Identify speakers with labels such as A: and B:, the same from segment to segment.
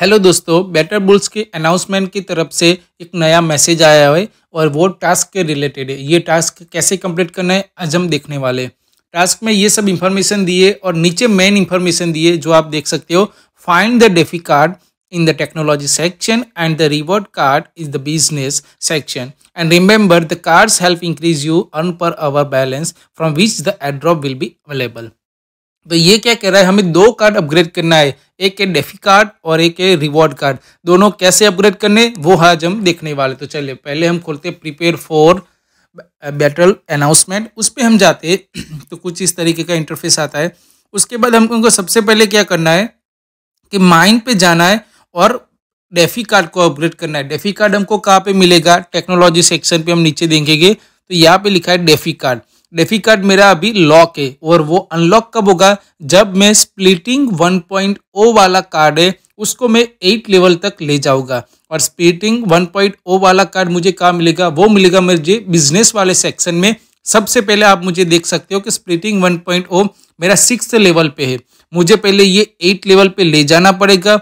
A: hello दोस्तों better bulls के announcement की तरफ से एक नया मैसेज आया है और वो टास्क के रिलेटेड है ये टास्क कैसे कंप्लीट करना है आज हम देखने वाले टास्क में ये सब इंफॉर्मेशन दिए और नीचे मेन इंफॉर्मेशन दिए जो आप देख सकते हो find the DeFi card in the technology section and the reward card is the business section and remember the cards help increase you earn per hour balance from which the airdrop will be available तो ये क्या कह रहा है हमें दो card upgrade करना है एक है डेफी कार्ड और एक है रिवॉर्ड कार्ड दोनों कैसे अपग्रेड करने वो आज हम देखने वाले तो चलिए पहले हम खोलते हैं प्रिपेयर फॉर बैटल अनाउंसमेंट उस पर हम जाते हैं तो कुछ इस तरीके का इंटरफेस आता है उसके बाद हम उनको सबसे पहले क्या करना है कि माइंड पे जाना है और डेफी कार्ड को अपग्रेड करना है डेफी कार्ड हमको कहाँ पे मिलेगा टेक्नोलॉजी सेक्शन पे हम नीचे देखेंगे तो यहाँ पे लिखा है डेफी कार्ड डेफी कार्ड मेरा अभी लॉक है और वो अनलॉक कब होगा जब मैं स्प्लिटिंग 1.0 वाला कार्ड है उसको मैं एट लेवल तक ले जाऊंगा और स्प्लिटिंग 1.0 वाला कार्ड मुझे कहाँ मिलेगा वो मिलेगा मुझे बिजनेस वाले सेक्शन में सबसे पहले आप मुझे देख सकते हो कि स्प्लिटिंग 1.0 मेरा सिक्स लेवल पे है मुझे पहले ये एट लेवल पे ले जाना पड़ेगा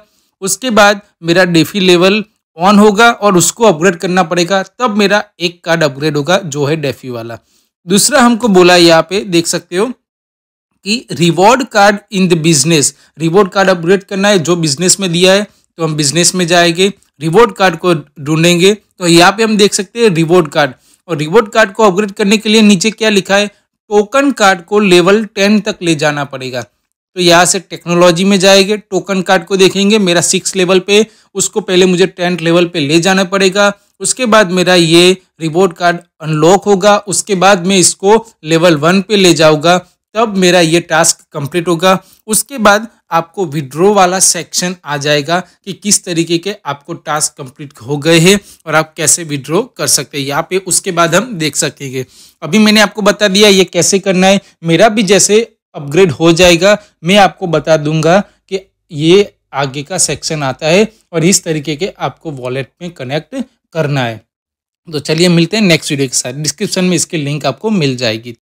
A: उसके बाद मेरा डेफी लेवल ऑन होगा और उसको अपग्रेड करना पड़ेगा तब मेरा एक कार्ड अपग्रेड होगा जो है डेफी वाला दूसरा हमको बोला यहाँ पे देख सकते हो कि reward card in the business reward card upgrade करना है जो बिजनेस में दिया है तो हम बिजनेस में जाएंगे रिवॉर्ड कार्ड को ढूंढेंगे तो यहाँ पे हम देख सकते हैं रिवॉर्ड कार्ड और रिवॉर्ड कार्ड को अपग्रेड करने के लिए नीचे क्या लिखा है टोकन कार्ड को लेवल टेन तक ले जाना पड़ेगा तो यहाँ से टेक्नोलॉजी में जाएंगे टोकन कार्ड को देखेंगे मेरा सिक्स लेवल पे उसको पहले मुझे टेंथ लेवल पे ले जाना पड़ेगा उसके बाद मेरा ये रिवॉर्ड कार्ड अनलॉक होगा उसके बाद मैं इसको लेवल वन पे ले जाऊँगा तब मेरा ये टास्क कंप्लीट होगा उसके बाद आपको विड्रो वाला सेक्शन आ जाएगा कि किस तरीके के आपको टास्क कंप्लीट हो गए हैं और आप कैसे विड्रो कर सकते हैं यहाँ पे उसके बाद हम देख सकेंगे अभी मैंने आपको बता दिया ये कैसे करना है मेरा भी जैसे अपग्रेड हो जाएगा मैं आपको बता दूंगा कि ये आगे का सेक्शन आता है और इस तरीके के आपको वॉलेट में कनेक्ट करना है तो चलिए मिलते हैं नेक्स्ट वीडियो के साथ डिस्क्रिप्शन में इसकी लिंक आपको मिल जाएगी